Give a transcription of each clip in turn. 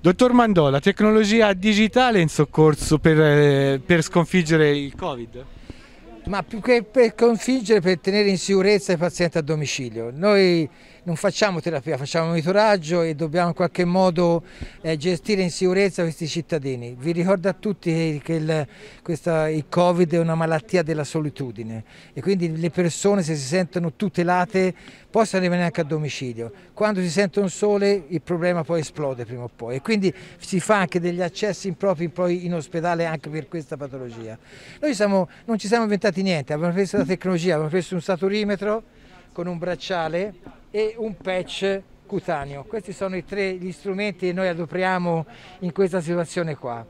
Dottor Mandò, la tecnologia digitale in soccorso per, eh, per sconfiggere il Covid? Ma più che per sconfiggere, per tenere in sicurezza i pazienti a domicilio. Noi non facciamo terapia, facciamo monitoraggio e dobbiamo in qualche modo eh, gestire in sicurezza questi cittadini. Vi ricordo a tutti che il, questa, il Covid è una malattia della solitudine e quindi le persone se si sentono tutelate possono rimanere anche a domicilio. Quando si sentono sole il problema poi esplode prima o poi e quindi si fa anche degli accessi impropri poi in ospedale anche per questa patologia. Noi siamo, non ci siamo inventati niente, abbiamo preso la tecnologia, abbiamo preso un saturimetro con un bracciale e un patch cutaneo. Questi sono i tre gli strumenti che noi adopriamo in questa situazione qua.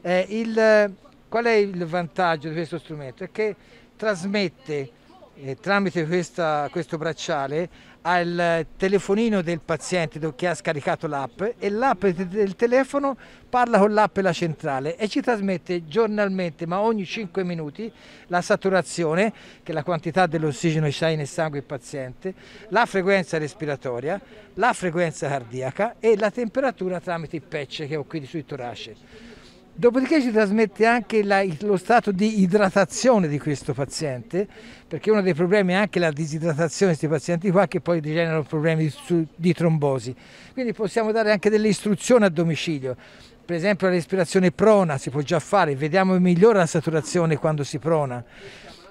Eh, il, qual è il vantaggio di questo strumento? È che trasmette eh, tramite questa, questo bracciale al telefonino del paziente che ha scaricato l'app e l'app del telefono parla con l'app e la centrale e ci trasmette giornalmente, ma ogni 5 minuti, la saturazione, che è la quantità dell'ossigeno che ha nel sangue del paziente, la frequenza respiratoria, la frequenza cardiaca e la temperatura tramite il patch che ho qui sui torace. Dopodiché ci trasmette anche la, lo stato di idratazione di questo paziente, perché uno dei problemi è anche la disidratazione di questi pazienti qua che poi generano problemi di, di trombosi. Quindi possiamo dare anche delle istruzioni a domicilio per esempio la respirazione prona si può già fare, vediamo migliora la saturazione quando si prona.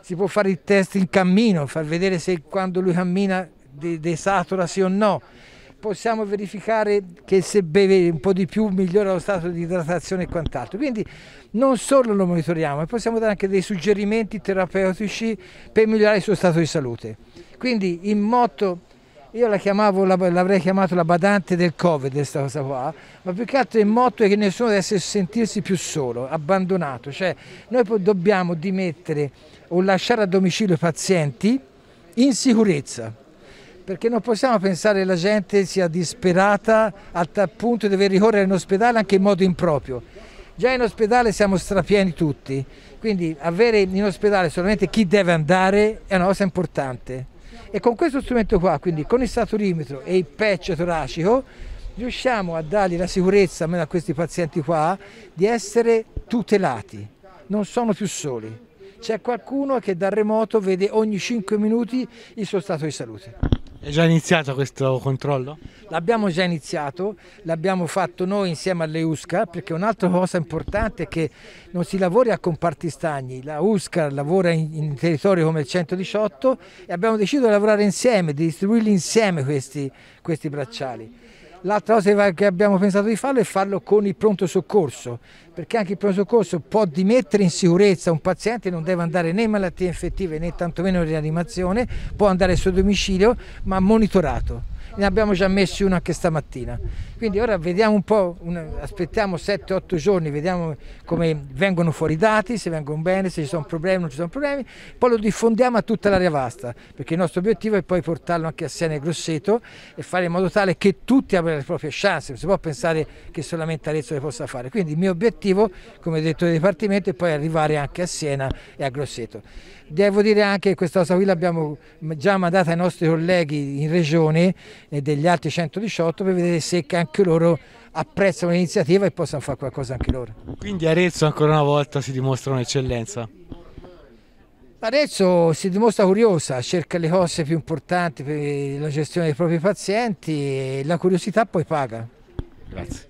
Si può fare il test in cammino, far vedere se quando lui cammina desatura de sì o no possiamo verificare che se beve un po' di più migliora lo stato di idratazione e quant'altro. Quindi non solo lo monitoriamo, ma possiamo dare anche dei suggerimenti terapeutici per migliorare il suo stato di salute. Quindi in motto io la chiamavo, l'avrei chiamato la badante del Covid, questa cosa qua, ma più che altro il motto è che nessuno deve sentirsi più solo, abbandonato, cioè noi dobbiamo dimettere o lasciare a domicilio i pazienti in sicurezza, perché non possiamo pensare che la gente sia disperata al tal punto di dover ricorrere in ospedale anche in modo improprio. Già in ospedale siamo strapieni tutti, quindi avere in ospedale solamente chi deve andare è una cosa importante. E con questo strumento qua, quindi con il saturimetro e il patch toracico, riusciamo a dargli la sicurezza, almeno a questi pazienti qua, di essere tutelati, non sono più soli. C'è qualcuno che da remoto vede ogni 5 minuti il suo stato di salute. È già iniziato questo controllo? L'abbiamo già iniziato, l'abbiamo fatto noi insieme alle USCA perché un'altra cosa importante è che non si lavori a comparti stagni, la USCA lavora in, in territori come il 118 e abbiamo deciso di lavorare insieme, di distribuirli insieme questi, questi bracciali L'altra cosa che abbiamo pensato di farlo è farlo con il pronto soccorso, perché anche il pronto soccorso può dimettere in sicurezza un paziente, non deve andare né in malattie infettive né tantomeno in rianimazione, può andare al suo domicilio ma monitorato. Ne abbiamo già messi uno anche stamattina. Quindi ora vediamo un po', aspettiamo 7-8 giorni, vediamo come vengono fuori i dati, se vengono bene, se ci sono problemi non ci sono problemi. Poi lo diffondiamo a tutta l'area vasta, perché il nostro obiettivo è poi portarlo anche a Siena e Grosseto e fare in modo tale che tutti abbiano le proprie chance. Non si può pensare che solamente Arezzo le possa fare. Quindi il mio obiettivo, come direttore di dipartimento, è poi arrivare anche a Siena e a Grosseto. Devo dire anche che questa cosa qui l'abbiamo già mandata ai nostri colleghi in regione e degli altri 118 per vedere se anche loro apprezzano l'iniziativa e possano fare qualcosa anche loro. Quindi Arezzo ancora una volta si dimostra un'eccellenza? Arezzo si dimostra curiosa, cerca le cose più importanti per la gestione dei propri pazienti e la curiosità poi paga. Grazie.